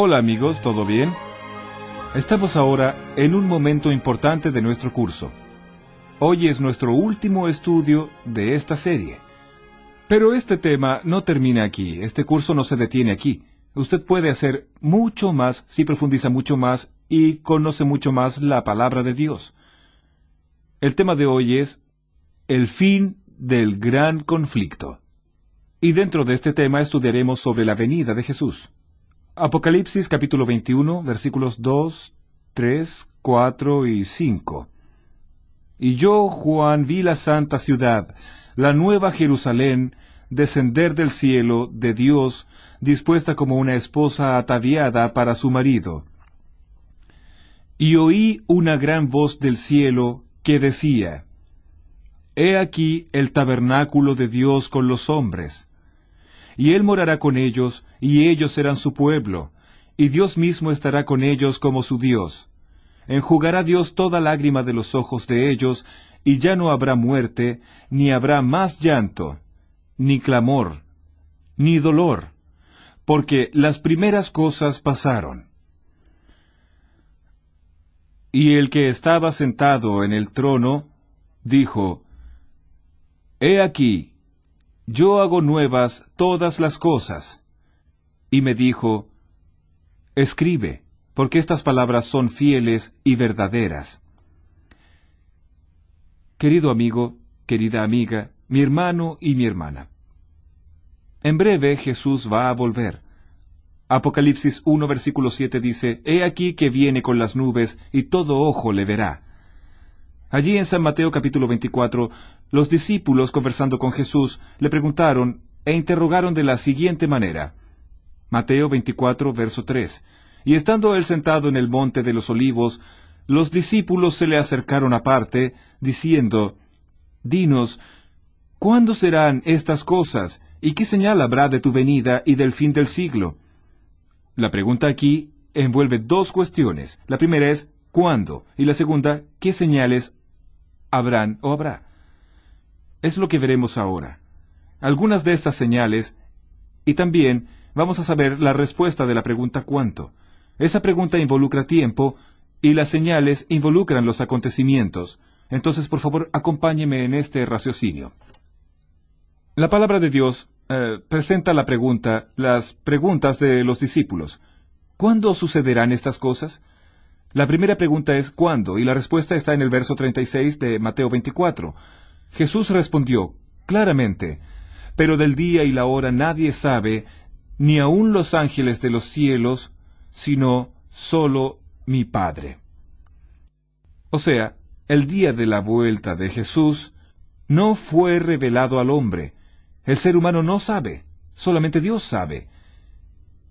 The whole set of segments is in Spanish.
Hola amigos, ¿todo bien? Estamos ahora en un momento importante de nuestro curso. Hoy es nuestro último estudio de esta serie. Pero este tema no termina aquí, este curso no se detiene aquí. Usted puede hacer mucho más si profundiza mucho más y conoce mucho más la palabra de Dios. El tema de hoy es el fin del gran conflicto. Y dentro de este tema estudiaremos sobre la venida de Jesús. Apocalipsis capítulo 21 versículos 2, 3, 4 y 5. Y yo, Juan, vi la santa ciudad, la nueva Jerusalén, descender del cielo de Dios, dispuesta como una esposa ataviada para su marido. Y oí una gran voz del cielo que decía, He aquí el tabernáculo de Dios con los hombres, y él morará con ellos, y ellos serán su pueblo, y Dios mismo estará con ellos como su Dios. Enjugará Dios toda lágrima de los ojos de ellos, y ya no habrá muerte, ni habrá más llanto, ni clamor, ni dolor, porque las primeras cosas pasaron. Y el que estaba sentado en el trono dijo, He aquí, yo hago nuevas todas las cosas y me dijo, Escribe, porque estas palabras son fieles y verdaderas. Querido amigo, querida amiga, mi hermano y mi hermana. En breve Jesús va a volver. Apocalipsis 1 versículo 7 dice, He aquí que viene con las nubes, y todo ojo le verá. Allí en San Mateo capítulo 24, los discípulos conversando con Jesús le preguntaron e interrogaron de la siguiente manera, Mateo 24, verso 3. Y estando él sentado en el monte de los olivos, los discípulos se le acercaron aparte, diciendo, Dinos, ¿cuándo serán estas cosas? ¿Y qué señal habrá de tu venida y del fin del siglo? La pregunta aquí envuelve dos cuestiones. La primera es, ¿cuándo? Y la segunda, ¿qué señales habrán o habrá? Es lo que veremos ahora. Algunas de estas señales, y también vamos a saber la respuesta de la pregunta cuánto. Esa pregunta involucra tiempo y las señales involucran los acontecimientos. Entonces, por favor, acompáñeme en este raciocinio. La palabra de Dios eh, presenta la pregunta, las preguntas de los discípulos. ¿Cuándo sucederán estas cosas? La primera pregunta es ¿cuándo? y la respuesta está en el verso 36 de Mateo 24. Jesús respondió claramente, pero del día y la hora nadie sabe, ni aun los ángeles de los cielos, sino solo mi Padre. O sea, el día de la vuelta de Jesús no fue revelado al hombre. El ser humano no sabe, solamente Dios sabe.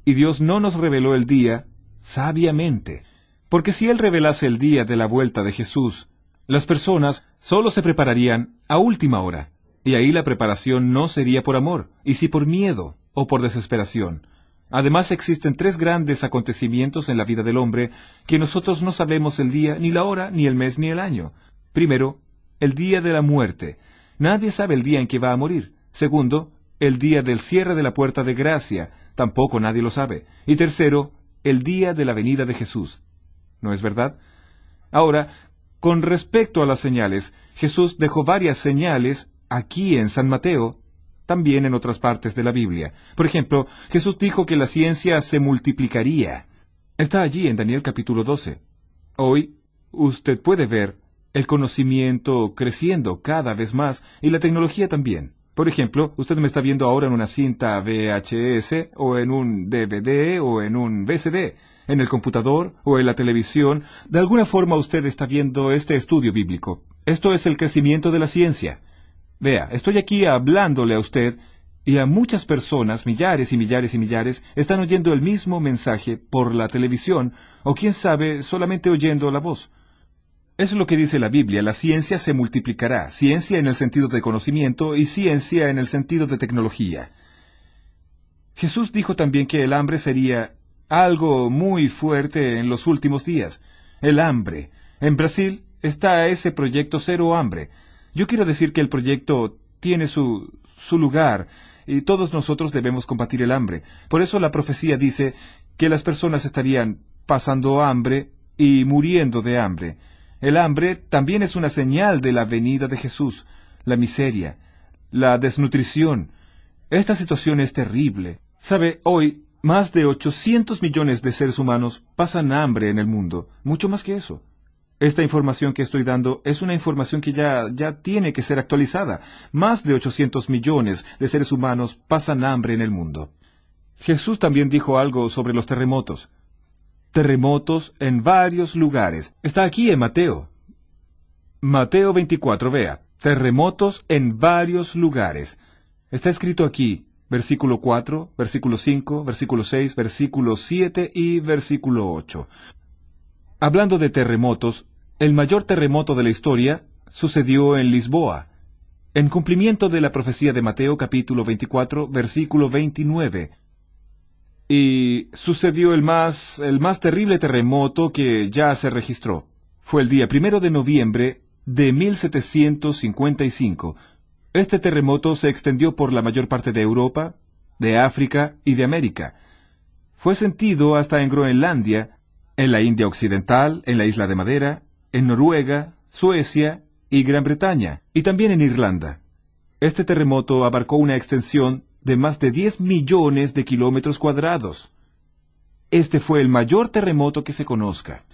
Y Dios no nos reveló el día sabiamente, porque si Él revelase el día de la vuelta de Jesús, las personas solo se prepararían a última hora, y ahí la preparación no sería por amor, y sí por miedo o por desesperación. Además existen tres grandes acontecimientos en la vida del hombre que nosotros no sabemos el día, ni la hora, ni el mes, ni el año. Primero, el día de la muerte. Nadie sabe el día en que va a morir. Segundo, el día del cierre de la puerta de gracia. Tampoco nadie lo sabe. Y tercero, el día de la venida de Jesús. ¿No es verdad? Ahora, con respecto a las señales, Jesús dejó varias señales aquí en San Mateo también en otras partes de la Biblia. Por ejemplo, Jesús dijo que la ciencia se multiplicaría. Está allí en Daniel capítulo 12. Hoy, usted puede ver el conocimiento creciendo cada vez más y la tecnología también. Por ejemplo, usted me está viendo ahora en una cinta VHS o en un DVD o en un VCD, en el computador o en la televisión. De alguna forma usted está viendo este estudio bíblico. Esto es el crecimiento de la ciencia. Vea, estoy aquí hablándole a usted y a muchas personas, millares y millares y millares, están oyendo el mismo mensaje por la televisión o quién sabe solamente oyendo la voz. es lo que dice la Biblia, la ciencia se multiplicará, ciencia en el sentido de conocimiento y ciencia en el sentido de tecnología. Jesús dijo también que el hambre sería algo muy fuerte en los últimos días. El hambre. En Brasil está ese proyecto Cero Hambre. Yo quiero decir que el proyecto tiene su, su lugar y todos nosotros debemos combatir el hambre. Por eso la profecía dice que las personas estarían pasando hambre y muriendo de hambre. El hambre también es una señal de la venida de Jesús, la miseria, la desnutrición. Esta situación es terrible. Sabe, hoy más de 800 millones de seres humanos pasan hambre en el mundo, mucho más que eso. Esta información que estoy dando es una información que ya, ya tiene que ser actualizada. Más de 800 millones de seres humanos pasan hambre en el mundo. Jesús también dijo algo sobre los terremotos. Terremotos en varios lugares. Está aquí en Mateo. Mateo 24, vea. Terremotos en varios lugares. Está escrito aquí, versículo 4, versículo 5, versículo 6, versículo 7 y versículo 8. Hablando de terremotos, el mayor terremoto de la historia sucedió en Lisboa, en cumplimiento de la profecía de Mateo capítulo 24 versículo 29. Y sucedió el más, el más terrible terremoto que ya se registró. Fue el día primero de noviembre de 1755. Este terremoto se extendió por la mayor parte de Europa, de África y de América. Fue sentido hasta en Groenlandia, en la India Occidental, en la isla de Madera, en Noruega, Suecia y Gran Bretaña, y también en Irlanda. Este terremoto abarcó una extensión de más de 10 millones de kilómetros cuadrados. Este fue el mayor terremoto que se conozca.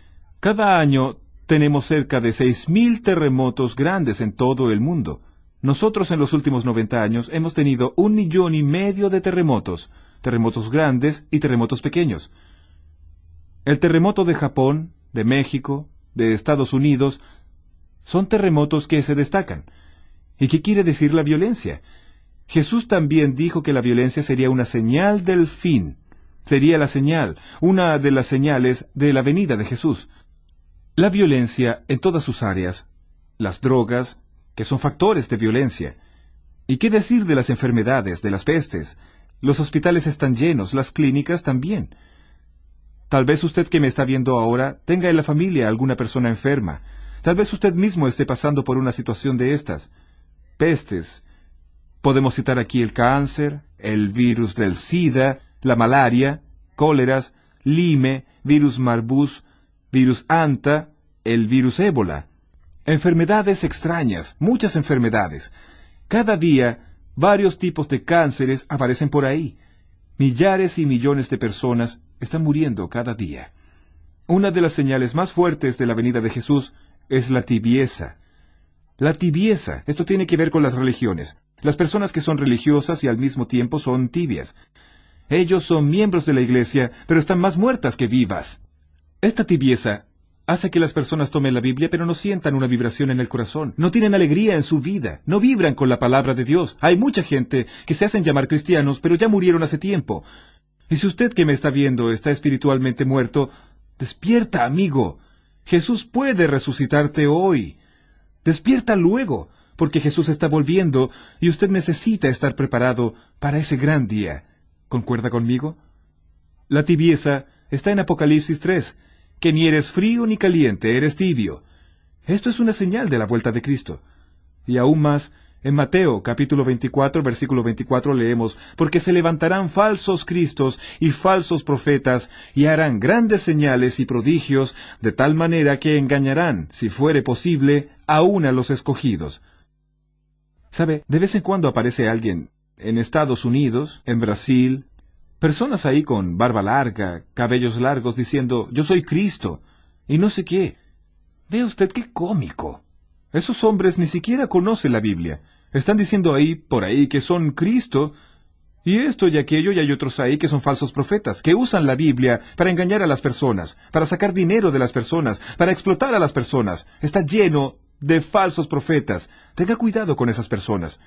Cada año tenemos cerca de 6.000 terremotos grandes en todo el mundo. Nosotros en los últimos 90 años hemos tenido un millón y medio de terremotos, terremotos grandes y terremotos pequeños. El terremoto de Japón, de México, de Estados Unidos son terremotos que se destacan. ¿Y qué quiere decir la violencia? Jesús también dijo que la violencia sería una señal del fin, sería la señal, una de las señales de la venida de Jesús. La violencia en todas sus áreas, las drogas, que son factores de violencia. ¿Y qué decir de las enfermedades, de las pestes? Los hospitales están llenos, las clínicas también. Tal vez usted que me está viendo ahora tenga en la familia alguna persona enferma. Tal vez usted mismo esté pasando por una situación de estas. Pestes. Podemos citar aquí el cáncer, el virus del SIDA, la malaria, cóleras, lime, virus marbus, virus anta, el virus ébola. Enfermedades extrañas, muchas enfermedades. Cada día, varios tipos de cánceres aparecen por ahí. Millares y millones de personas están muriendo cada día. Una de las señales más fuertes de la venida de Jesús es la tibieza. La tibieza, esto tiene que ver con las religiones. Las personas que son religiosas y al mismo tiempo son tibias. Ellos son miembros de la Iglesia, pero están más muertas que vivas. Esta tibieza Hace que las personas tomen la Biblia pero no sientan una vibración en el corazón, no tienen alegría en su vida, no vibran con la palabra de Dios. Hay mucha gente que se hacen llamar cristianos pero ya murieron hace tiempo. Y si usted que me está viendo está espiritualmente muerto, despierta, amigo. Jesús puede resucitarte hoy. Despierta luego, porque Jesús está volviendo y usted necesita estar preparado para ese gran día. ¿Concuerda conmigo? La tibieza está en Apocalipsis 3, que ni eres frío ni caliente, eres tibio. Esto es una señal de la vuelta de Cristo. Y aún más, en Mateo capítulo 24, versículo 24 leemos, porque se levantarán falsos cristos y falsos profetas y harán grandes señales y prodigios, de tal manera que engañarán, si fuere posible, aún a los escogidos. Sabe, de vez en cuando aparece alguien en Estados Unidos, en Brasil, Personas ahí con barba larga, cabellos largos, diciendo, yo soy Cristo, y no sé qué. Ve usted qué cómico. Esos hombres ni siquiera conocen la Biblia. Están diciendo ahí, por ahí, que son Cristo, y esto y aquello, y hay otros ahí que son falsos profetas, que usan la Biblia para engañar a las personas, para sacar dinero de las personas, para explotar a las personas. Está lleno de falsos profetas. Tenga cuidado con esas personas.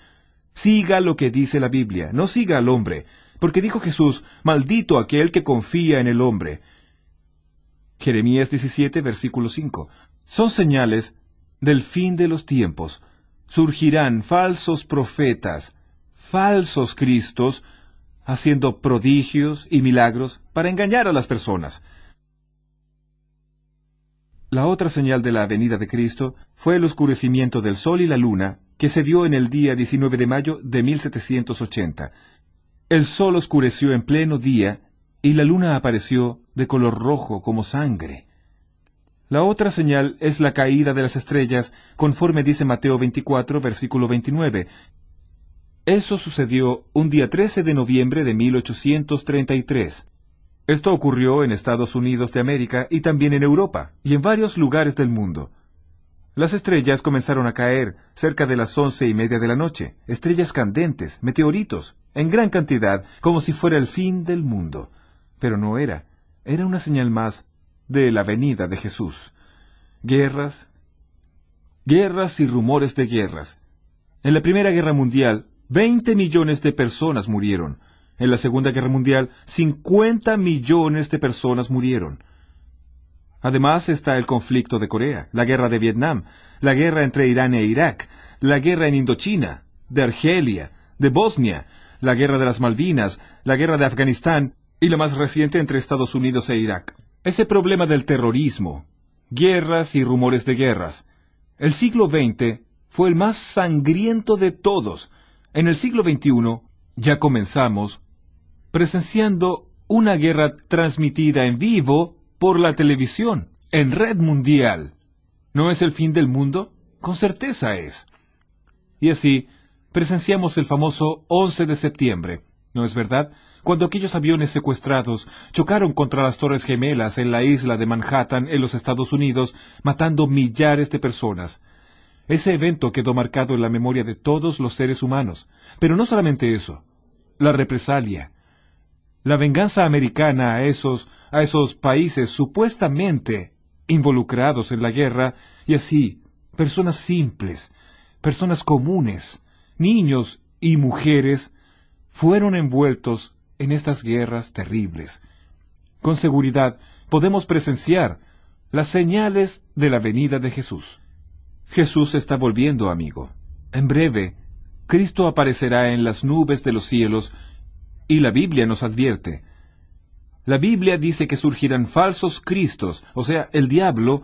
Siga lo que dice la Biblia, no siga al hombre. Porque dijo Jesús, maldito aquel que confía en el hombre. Jeremías 17, versículo 5. Son señales del fin de los tiempos. Surgirán falsos profetas, falsos cristos, haciendo prodigios y milagros para engañar a las personas. La otra señal de la venida de Cristo fue el oscurecimiento del sol y la luna, que se dio en el día 19 de mayo de 1780. El sol oscureció en pleno día y la luna apareció de color rojo como sangre. La otra señal es la caída de las estrellas, conforme dice Mateo 24, versículo 29. Eso sucedió un día 13 de noviembre de 1833. Esto ocurrió en Estados Unidos de América y también en Europa y en varios lugares del mundo. Las estrellas comenzaron a caer cerca de las once y media de la noche, estrellas candentes, meteoritos, en gran cantidad, como si fuera el fin del mundo. Pero no era, era una señal más de la venida de Jesús. Guerras, guerras y rumores de guerras. En la Primera Guerra Mundial, veinte millones de personas murieron. En la Segunda Guerra Mundial, cincuenta millones de personas murieron. Además está el conflicto de Corea, la guerra de Vietnam, la guerra entre Irán e Irak, la guerra en Indochina, de Argelia, de Bosnia, la guerra de las Malvinas, la guerra de Afganistán y la más reciente entre Estados Unidos e Irak. Ese problema del terrorismo, guerras y rumores de guerras. El siglo XX fue el más sangriento de todos. En el siglo XXI ya comenzamos presenciando una guerra transmitida en vivo por la televisión, en red mundial. ¿No es el fin del mundo? Con certeza es. Y así, presenciamos el famoso 11 de septiembre, ¿no es verdad? Cuando aquellos aviones secuestrados chocaron contra las Torres Gemelas en la isla de Manhattan, en los Estados Unidos, matando millares de personas. Ese evento quedó marcado en la memoria de todos los seres humanos. Pero no solamente eso. La represalia, la venganza americana a esos, a esos países supuestamente involucrados en la guerra, y así, personas simples, personas comunes, niños y mujeres, fueron envueltos en estas guerras terribles. Con seguridad podemos presenciar las señales de la venida de Jesús. Jesús está volviendo, amigo. En breve, Cristo aparecerá en las nubes de los cielos y la Biblia nos advierte. La Biblia dice que surgirán falsos cristos, o sea, el diablo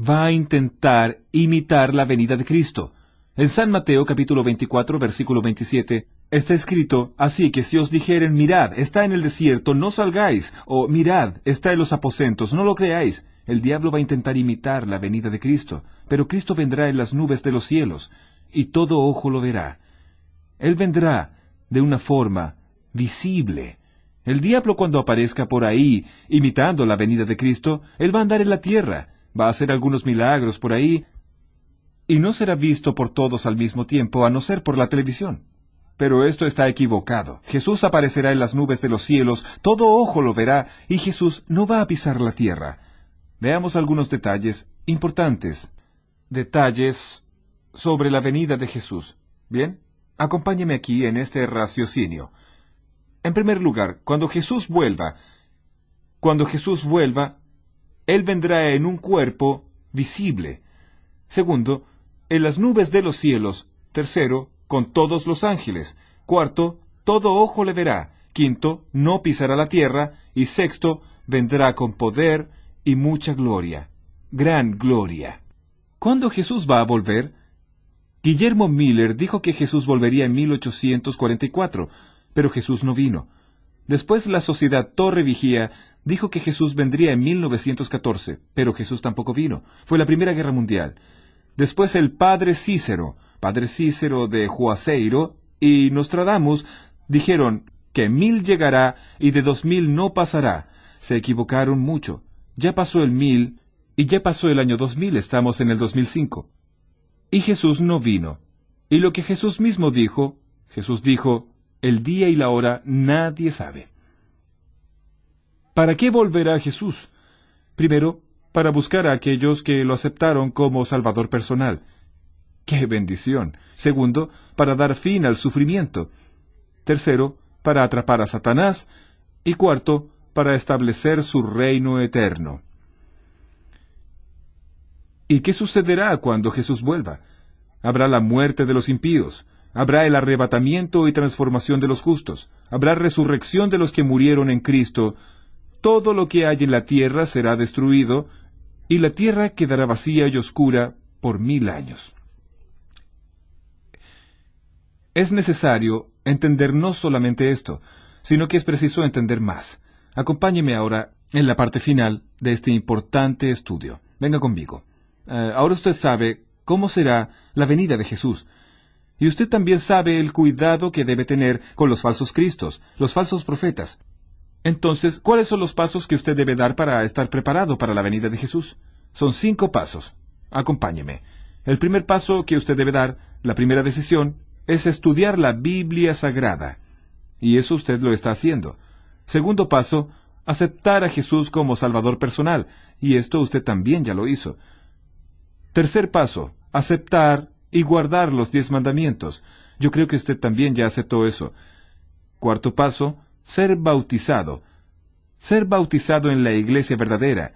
va a intentar imitar la venida de Cristo. En San Mateo capítulo 24 versículo 27 está escrito, así que si os dijeren, mirad, está en el desierto, no salgáis, o mirad, está en los aposentos, no lo creáis. El diablo va a intentar imitar la venida de Cristo, pero Cristo vendrá en las nubes de los cielos, y todo ojo lo verá. Él vendrá de una forma visible. El diablo cuando aparezca por ahí, imitando la venida de Cristo, él va a andar en la tierra, va a hacer algunos milagros por ahí, y no será visto por todos al mismo tiempo, a no ser por la televisión. Pero esto está equivocado. Jesús aparecerá en las nubes de los cielos, todo ojo lo verá, y Jesús no va a pisar la tierra. Veamos algunos detalles importantes. Detalles sobre la venida de Jesús. Bien, acompáñeme aquí en este raciocinio. En primer lugar, cuando Jesús vuelva, cuando Jesús vuelva, Él vendrá en un cuerpo visible. Segundo, en las nubes de los cielos. Tercero, con todos los ángeles. Cuarto, todo ojo le verá. Quinto, no pisará la tierra. Y sexto, vendrá con poder y mucha gloria. Gran gloria. ¿Cuándo Jesús va a volver? Guillermo Miller dijo que Jesús volvería en 1844, pero Jesús no vino. Después la sociedad Torre Vigía dijo que Jesús vendría en 1914, pero Jesús tampoco vino. Fue la Primera Guerra Mundial. Después el padre Cícero, padre Cícero de Juaseiro y Nostradamus dijeron que mil llegará y de dos mil no pasará. Se equivocaron mucho. Ya pasó el mil y ya pasó el año dos mil, estamos en el 2005. Y Jesús no vino. Y lo que Jesús mismo dijo, Jesús dijo, el día y la hora nadie sabe. ¿Para qué volverá Jesús? Primero, para buscar a aquellos que lo aceptaron como Salvador personal. ¡Qué bendición! Segundo, para dar fin al sufrimiento. Tercero, para atrapar a Satanás. Y cuarto, para establecer su reino eterno. ¿Y qué sucederá cuando Jesús vuelva? Habrá la muerte de los impíos, Habrá el arrebatamiento y transformación de los justos. Habrá resurrección de los que murieron en Cristo. Todo lo que hay en la tierra será destruido, y la tierra quedará vacía y oscura por mil años. Es necesario entender no solamente esto, sino que es preciso entender más. Acompáñeme ahora en la parte final de este importante estudio. Venga conmigo. Eh, ahora usted sabe cómo será la venida de Jesús. Y usted también sabe el cuidado que debe tener con los falsos cristos, los falsos profetas. Entonces, ¿cuáles son los pasos que usted debe dar para estar preparado para la venida de Jesús? Son cinco pasos. Acompáñeme. El primer paso que usted debe dar, la primera decisión, es estudiar la Biblia Sagrada. Y eso usted lo está haciendo. Segundo paso, aceptar a Jesús como Salvador personal. Y esto usted también ya lo hizo. Tercer paso, aceptar y guardar los diez mandamientos. Yo creo que usted también ya aceptó eso. Cuarto paso, ser bautizado. Ser bautizado en la iglesia verdadera.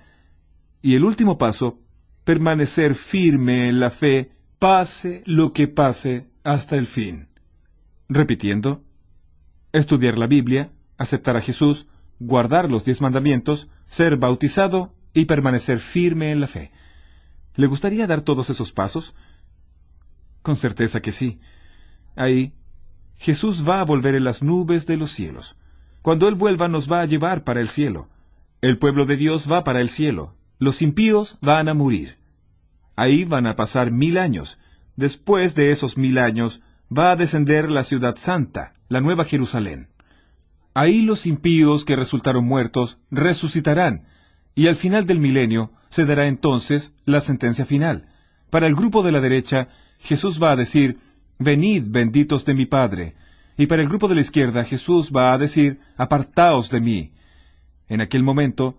Y el último paso, permanecer firme en la fe, pase lo que pase hasta el fin. Repitiendo, estudiar la Biblia, aceptar a Jesús, guardar los diez mandamientos, ser bautizado y permanecer firme en la fe. ¿Le gustaría dar todos esos pasos? Con certeza que sí. Ahí, Jesús va a volver en las nubes de los cielos. Cuando Él vuelva nos va a llevar para el cielo. El pueblo de Dios va para el cielo. Los impíos van a morir. Ahí van a pasar mil años. Después de esos mil años va a descender la ciudad santa, la nueva Jerusalén. Ahí los impíos que resultaron muertos resucitarán, y al final del milenio se dará entonces la sentencia final. Para el grupo de la derecha, Jesús va a decir, Venid, benditos de mi Padre. Y para el grupo de la izquierda, Jesús va a decir, Apartaos de mí. En aquel momento,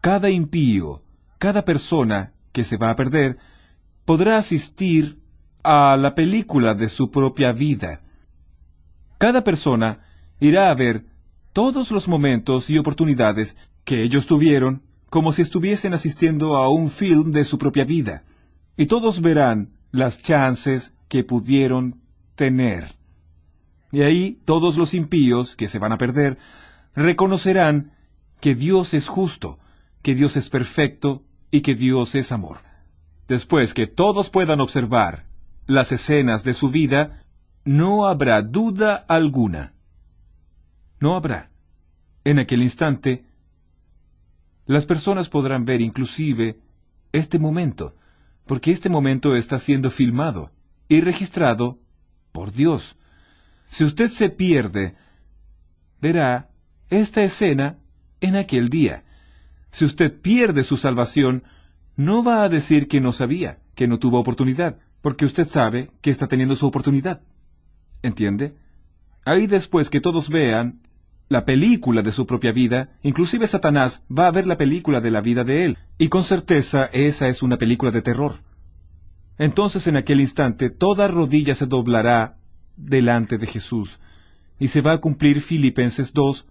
cada impío, cada persona que se va a perder, podrá asistir a la película de su propia vida. Cada persona irá a ver todos los momentos y oportunidades que ellos tuvieron como si estuviesen asistiendo a un film de su propia vida. Y todos verán las chances que pudieron tener. Y ahí todos los impíos, que se van a perder, reconocerán que Dios es justo, que Dios es perfecto y que Dios es amor. Después que todos puedan observar las escenas de su vida, no habrá duda alguna. No habrá. En aquel instante, las personas podrán ver inclusive este momento, porque este momento está siendo filmado y registrado por Dios. Si usted se pierde, verá esta escena en aquel día. Si usted pierde su salvación, no va a decir que no sabía, que no tuvo oportunidad, porque usted sabe que está teniendo su oportunidad. ¿Entiende? Ahí después que todos vean la película de su propia vida, inclusive Satanás va a ver la película de la vida de él, y con certeza esa es una película de terror. Entonces en aquel instante toda rodilla se doblará delante de Jesús, y se va a cumplir Filipenses 2,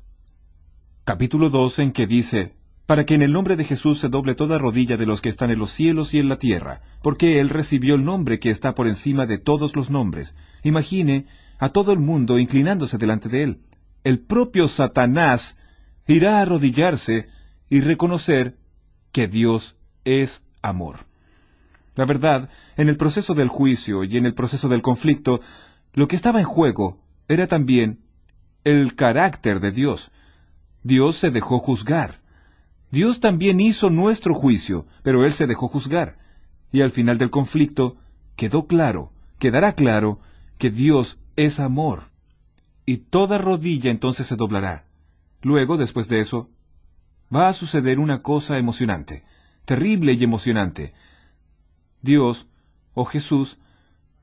capítulo 2, en que dice, para que en el nombre de Jesús se doble toda rodilla de los que están en los cielos y en la tierra, porque Él recibió el nombre que está por encima de todos los nombres. Imagine a todo el mundo inclinándose delante de Él el propio Satanás irá a arrodillarse y reconocer que Dios es amor. La verdad, en el proceso del juicio y en el proceso del conflicto, lo que estaba en juego era también el carácter de Dios. Dios se dejó juzgar. Dios también hizo nuestro juicio, pero Él se dejó juzgar. Y al final del conflicto quedó claro, quedará claro, que Dios es amor y toda rodilla entonces se doblará. Luego, después de eso, va a suceder una cosa emocionante, terrible y emocionante. Dios, o oh Jesús,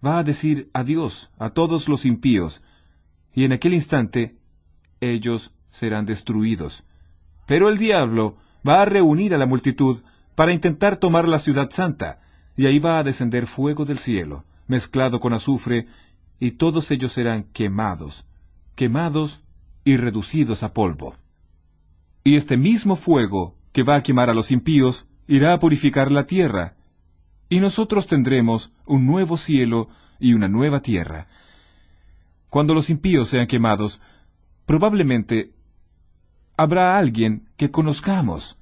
va a decir adiós a todos los impíos, y en aquel instante ellos serán destruidos. Pero el diablo va a reunir a la multitud para intentar tomar la ciudad santa, y ahí va a descender fuego del cielo, mezclado con azufre, y todos ellos serán quemados quemados y reducidos a polvo. Y este mismo fuego, que va a quemar a los impíos, irá a purificar la tierra, y nosotros tendremos un nuevo cielo y una nueva tierra. Cuando los impíos sean quemados, probablemente habrá alguien que conozcamos,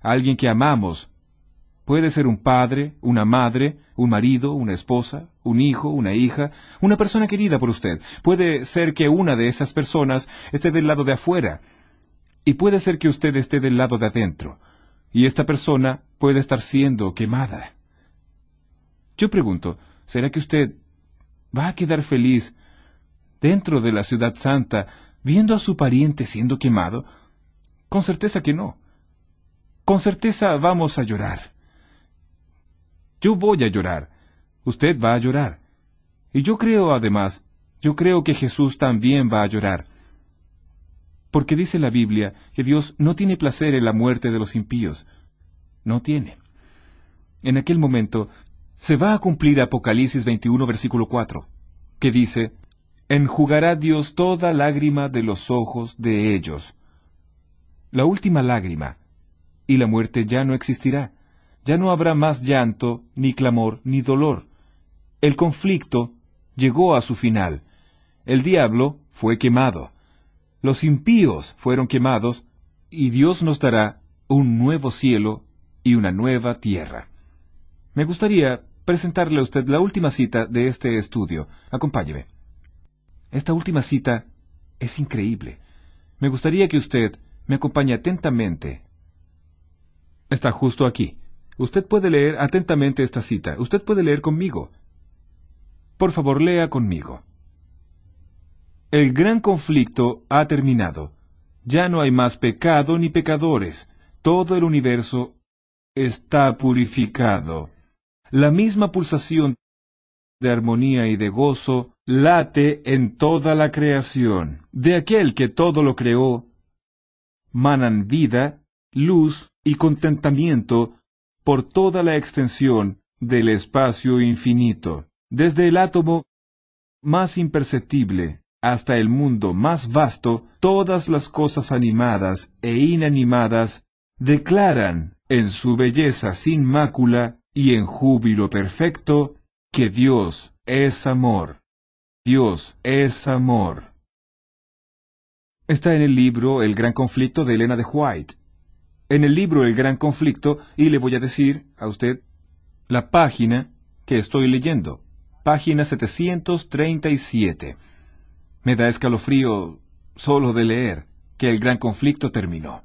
alguien que amamos, Puede ser un padre, una madre, un marido, una esposa, un hijo, una hija, una persona querida por usted. Puede ser que una de esas personas esté del lado de afuera y puede ser que usted esté del lado de adentro y esta persona puede estar siendo quemada. Yo pregunto, ¿será que usted va a quedar feliz dentro de la ciudad santa viendo a su pariente siendo quemado? Con certeza que no. Con certeza vamos a llorar. Yo voy a llorar. Usted va a llorar. Y yo creo, además, yo creo que Jesús también va a llorar. Porque dice la Biblia que Dios no tiene placer en la muerte de los impíos. No tiene. En aquel momento se va a cumplir Apocalipsis 21, versículo 4, que dice, Enjugará Dios toda lágrima de los ojos de ellos. La última lágrima, y la muerte ya no existirá ya no habrá más llanto, ni clamor, ni dolor. El conflicto llegó a su final. El diablo fue quemado. Los impíos fueron quemados, y Dios nos dará un nuevo cielo y una nueva tierra. Me gustaría presentarle a usted la última cita de este estudio. Acompáñeme. Esta última cita es increíble. Me gustaría que usted me acompañe atentamente. Está justo aquí. Usted puede leer atentamente esta cita. Usted puede leer conmigo. Por favor, lea conmigo. El gran conflicto ha terminado. Ya no hay más pecado ni pecadores. Todo el universo está purificado. La misma pulsación de armonía y de gozo late en toda la creación. De aquel que todo lo creó, manan vida, luz y contentamiento por toda la extensión del espacio infinito, desde el átomo más imperceptible hasta el mundo más vasto, todas las cosas animadas e inanimadas declaran en su belleza sin mácula y en júbilo perfecto que Dios es amor. Dios es amor. Está en el libro El gran conflicto de Elena de White, en el libro El Gran Conflicto y le voy a decir a usted la página que estoy leyendo, página 737. Me da escalofrío solo de leer que el Gran Conflicto terminó.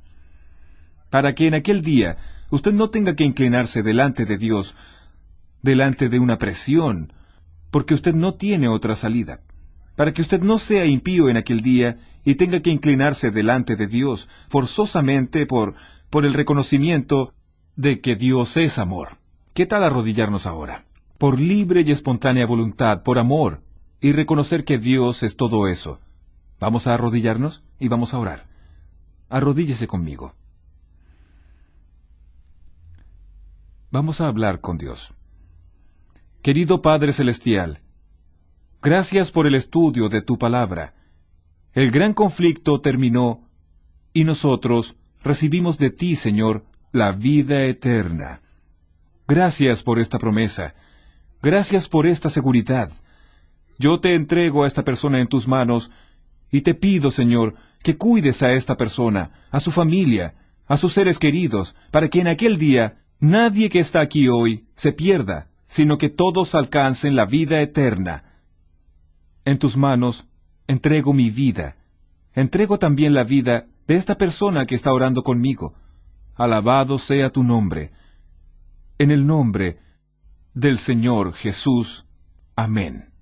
Para que en aquel día usted no tenga que inclinarse delante de Dios, delante de una presión, porque usted no tiene otra salida. Para que usted no sea impío en aquel día y tenga que inclinarse delante de Dios forzosamente por por el reconocimiento de que Dios es amor. ¿Qué tal arrodillarnos ahora? Por libre y espontánea voluntad, por amor, y reconocer que Dios es todo eso. Vamos a arrodillarnos y vamos a orar. Arrodíllese conmigo. Vamos a hablar con Dios. Querido Padre Celestial, gracias por el estudio de tu palabra. El gran conflicto terminó y nosotros recibimos de ti, Señor, la vida eterna. Gracias por esta promesa. Gracias por esta seguridad. Yo te entrego a esta persona en tus manos y te pido, Señor, que cuides a esta persona, a su familia, a sus seres queridos, para que en aquel día nadie que está aquí hoy se pierda, sino que todos alcancen la vida eterna. En tus manos entrego mi vida. Entrego también la vida de esta persona que está orando conmigo. Alabado sea tu nombre. En el nombre del Señor Jesús. Amén.